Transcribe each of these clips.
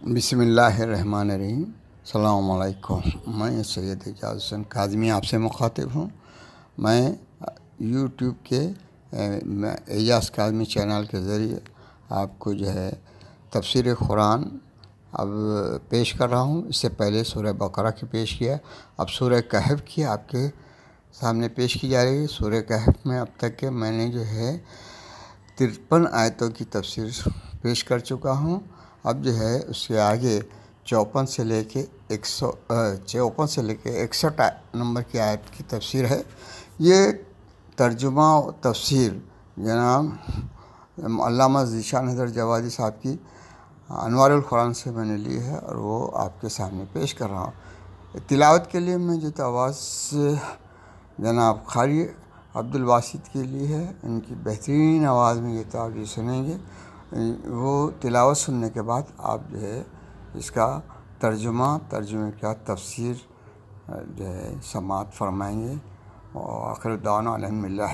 बसमिलकुम मैं सैयद एजाज हुसैन काजमी आपसे मुखातिब हूँ मैं यूट्यूब के एजाज काजमी चैनल के ज़रिए आपको जो है तफसर कुरान अब पेश कर रहा हूँ इससे पहले सूर्य बकरा की पेश किया अब सूर्य कहब की आपके सामने पेश की जा रही है सूर्य कहब में अब तक के मैंने जो है तिरपन आयतों की तफसीर पेश कर चुका हूँ अब जो है उसके आगे चौपन से लेके एक सौ चौपन से लेके इकसठ नंबर की आयत की तफसीर है ये तर्जुमा तफसीर जनाब अलामा जीशान हजर जवादी साहब की अनवारुल से मैंने ली है और वो आपके सामने पेश कर रहा हूँ तिलावत के लिए मैं जो आवाज़ जनाब खारी अब्दुल वासिद के लिए है इनकी बेहतरीन आवाज़ में ये तावीज़ सुनेंगे वो तिलावत सुनने के बाद आप जो है इसका तर्जुमा तर्जुमे का तफसीर जो है समात फरमाएँगे और आखिर दाना अलहमदिल्ला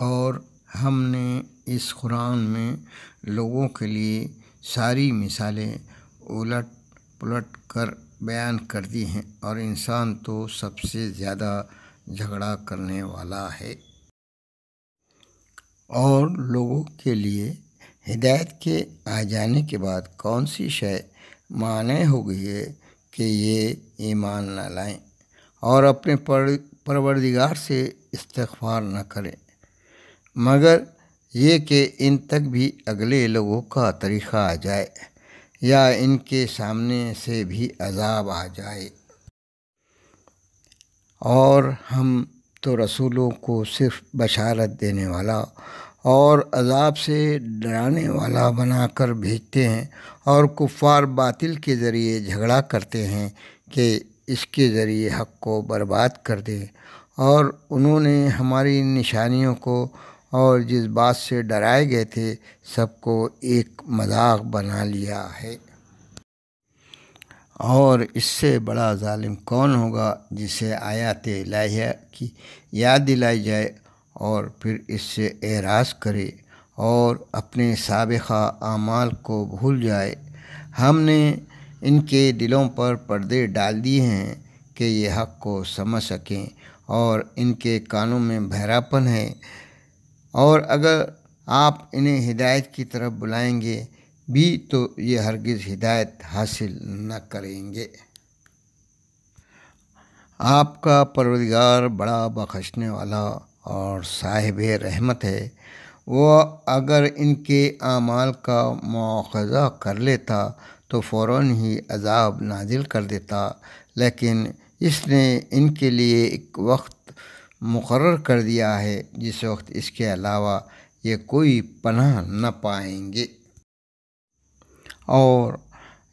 और हमने इस कुरान में लोगों के लिए सारी मिसालें उलट पुलट कर बयान कर दी हैं और इंसान तो सबसे ज़्यादा झगड़ा करने वाला है और लोगों के लिए हिदायत के आ जाने के बाद कौन सी शय माने हो गई है कि ये ईमान न लाएं और अपने परवरदिगार से इस्तफार न करें मगर ये कि इन तक भी अगले लोगों का तरीक़ा आ जाए या इनके सामने से भी अजाब आ जाए और हम तो रसूलों को सिर्फ बशारत देने वाला और अजाब से डराने वाला बनाकर भेजते हैं और कुफार बातिल के ज़रिए झगड़ा करते हैं कि इसके ज़रिए हक़ को बर्बाद कर दें और उन्होंने हमारी निशानियों को और जिस बात से डराए गए थे सबको एक मजाक बना लिया है और इससे बड़ा ालिम कौन होगा जिसे आयात लाहिया की याद दिलाई जाए और फिर इससे एराज करे और अपने सबक़ा आमाल को भूल जाए हमने इनके दिलों पर पर्दे डाल दिए हैं कि ये हक़ को समझ सकें और इनके कानों में भैरापन है और अगर आप इन्हें हिदायत की तरफ बुलाएंगे भी तो ये हरगिज़ हिदायत हासिल न करेंगे आपका परवदिगार बड़ा बख्शने वाला और साहिब रहमत है वो अगर इनके आमाल का मौखज़ा कर लेता तो फ़ौर ही अजाब नाजिल कर देता लेकिन इसने इनके लिए एक वक्त मुकर कर दिया है जिस वक्त इसके अलावा ये कोई पनाह न पाएंगे और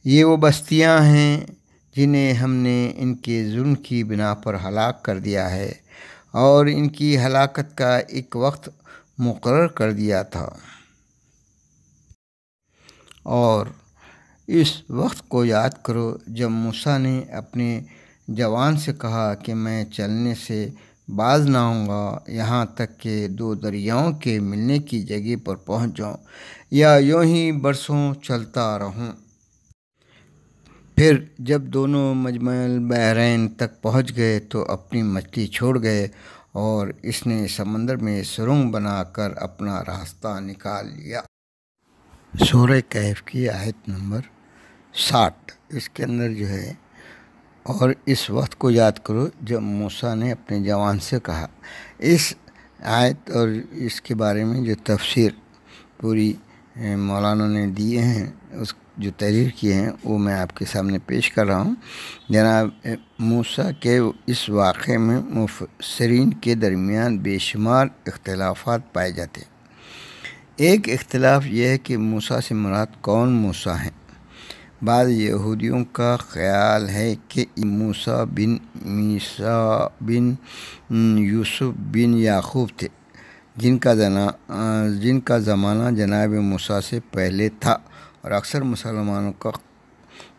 ये वो बस्तियां हैं जिन्हें हमने इनके जुल्म की बिना पर हलाक कर दिया है और इनकी हलाकत का एक वक्त मुकर कर दिया था और इस वक्त को याद करो जब मूसा ने अपने जवान से कहा कि मैं चलने से बाज ना होऊंगा यहाँ तक कि दो दरियाओं के मिलने की जगह पर पहुँच जाऊँ या यूँ ही बरसों चलता रहूँ फिर जब दोनों मजमल बहरीन तक पहुँच गए तो अपनी मछली छोड़ गए और इसने समंदर में सुरंग बनाकर अपना रास्ता निकाल लिया शोर कैफ की आयत नंबर साठ इसके अंदर जो है और इस वक्त को याद करो जब मूसा ने अपने जवान से कहा इस आयत और इसके बारे में जो तफसीर पूरी मौलाना ने दिए हैं उस जो तहरीर किए हैं वो मैं आपके सामने पेश कर रहा हूँ जनाब मूसा के इस वाक़े में मुफसरीन के दरमियान बेशुमार इख्लाफा पाए जाते हैं एक इख्तलाफ यह है कि मूसा से मुराद कौन मूसा हैं बाद यहूदियों का ख्याल है कि मूसा बिन मीसा बिन यूसुफ बिन याकूब थे जिनका जना जिनका ज़माना जनाब मूसा से पहले था और अक्सर मुसलमानों का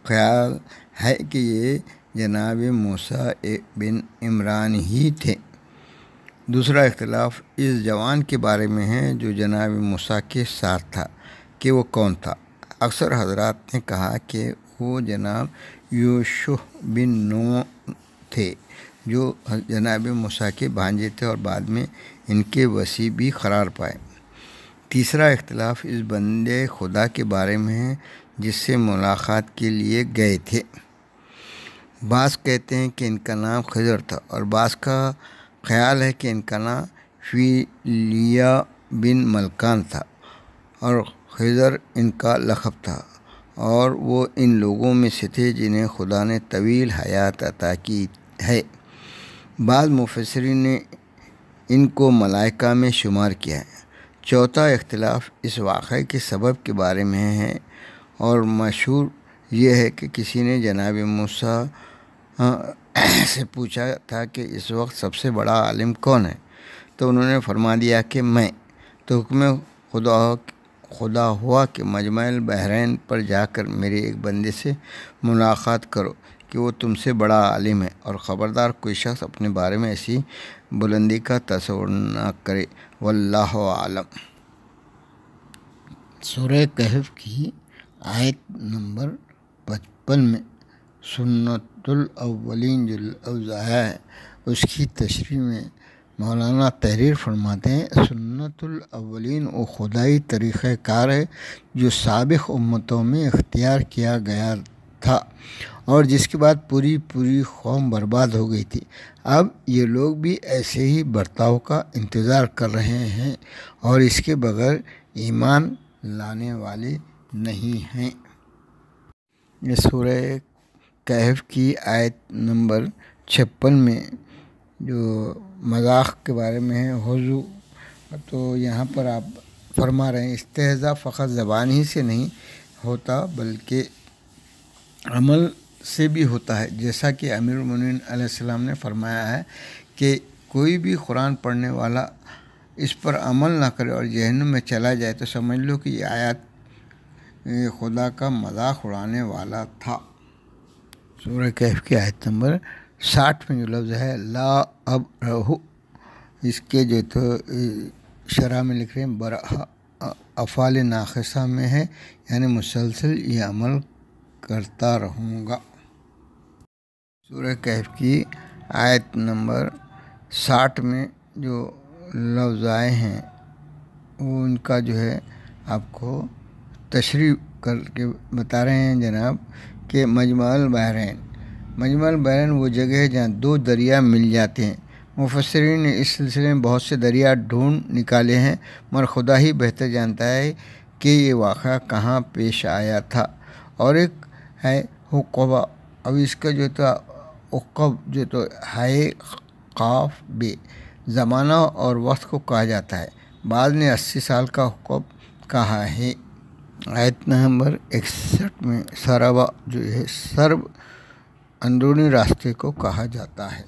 ख्याल है कि ये जनाब मूसा बिन इमरान ही थे दूसरा इख्तलाफ इस जवान के बारे में है जो जनाब मूसा के साथ था कि वो कौन था अक्सर हजरत ने कहा कि वो जनाब यूशु बिन नो थे जो जनाब मूसा के भांजे थे और बाद में इनके वसी भी करार पाए तीसरा इख्तलाफ इस बंदे खुदा के बारे में है जिससे मुलाकात के लिए गए थे बास कहते हैं कि इनका नाम खजर था और बास का ख्याल है कि इनका नाम फीलिया बिन मलकान था और खजर इनका लखब था और वो इन लोगों में से थे जिन्हें खुदा ने तवील हयात अता की है बाद मुफसरी ने इनको मलाइका में शुमार किया है चौथा इख्तलाफ इस वाक़े के सबब के बारे में है और मशहूर यह है कि किसी ने जनाब मूसा से पूछा था कि इस वक्त सबसे बड़ा आलिम कौन है तो उन्होंने फरमा दिया कि मैं तो हुक्म खुदा खुदा हुआ कि मजमैल बहरीन पर जाकर मेरे एक बंदे से मुलाकात करो कि वो तुमसे बड़ा आलिम है और ख़बरदार कोई शख्स अपने बारे में ऐसी बुलंदी का तस्वर न करे वल्लाह आलम सूर्य कहफ की आयत नंबर पचपन में सुन्नतुल अव्वलीन जो लफ्ज़ आया है उसकी तशरी में मौलाना तहरीर फरमाते हैं सुन्नतुल व खुदाई तरीक़ार है जो सबक उम्मतों में इख्तियार किया गया था और जिसके बाद पूरी पूरी कौम बर्बाद हो गई थी अब ये लोग भी ऐसे ही बर्ताव का इंतज़ार कर रहे हैं और इसके बगैर ईमान लाने वाले नहीं हैं सूर्य कहफ की आयत नंबर छप्पन में जो मजाक के बारे में है हजू तो यहाँ पर आप फरमा रहे हैं इस्तेजा फ़कत ज़बान ही से नहीं होता बल्कि अमल से भी होता है जैसा कि अमीर सलाम ने फरमाया है कि कोई भी कुरान पढ़ने वाला इस पर अमल ना करे और जहन में चला जाए तो समझ लो कि ये आयत खुदा का मजाक उड़ाने वाला था सूर्य कैफ की आयत नंबर साठ में जो लफ्ज़ है ला अब रहु इसके जो तो शराह में लिख रहे हैं बर अफ़ाल नाखसा में है यानी मुसलसल ये अमल करता रहूँगा सूर्य कैफ की आयत नंबर साठ में जो लफ्ज़ आए हैं वो उनका जो है आपको तशरी करके बता रहे हैं जनाब के मजमल बहरीन मजमल बैन वो जगह है जहाँ दो दरिया मिल जाते हैं मुफसरीन ने इस सिलसिले में बहुत से दरिया ढूंढ निकाले हैं मगर खुदा ही बेहतर जानता है कि ये वाक़ कहाँ पेश आया था और एक है हुकबा अब इसका जो था उकब जो तो है काफ बे ज़माना और वक्त को कहा जाता है बाद ने अस्सी साल का हुकब कहा है आयत नंबर इकसठ में सराबा जो है सर्व अंदरूनी रास्ते को कहा जाता है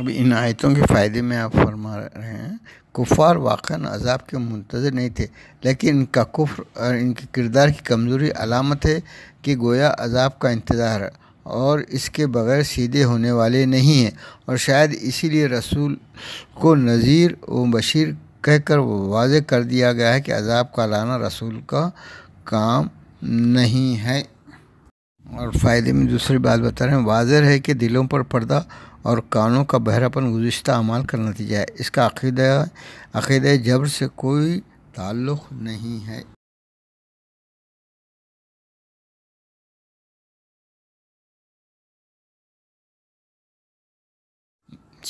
अब इन आयतों के फ़ायदे में आप फरमा रहे हैं कुफार वाक़न अजाब के मुंतज़र नहीं थे लेकिन इनका कुफ्र और इनके किरदार की कमज़ोरी अलामत है कि गोया अजाब का इंतज़ार है और इसके बगैर सीधे होने वाले नहीं हैं और शायद इसीलिए रसूल को नज़ीर व बशीर कहकर वाज कर दिया गया है कि अजाब का लाना रसूल का काम नहीं है और फ़ायदे में दूसरी बात बता रहे हैं वाजह है कि दिलों पर पर्दा और कानों का बहरापन गुज्त अमाल का नतीजा है इसका अकीदा अकीद जबर से कोई ताल्लुक़ नहीं है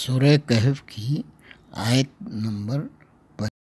सूर्य कहफ की आयत नंबर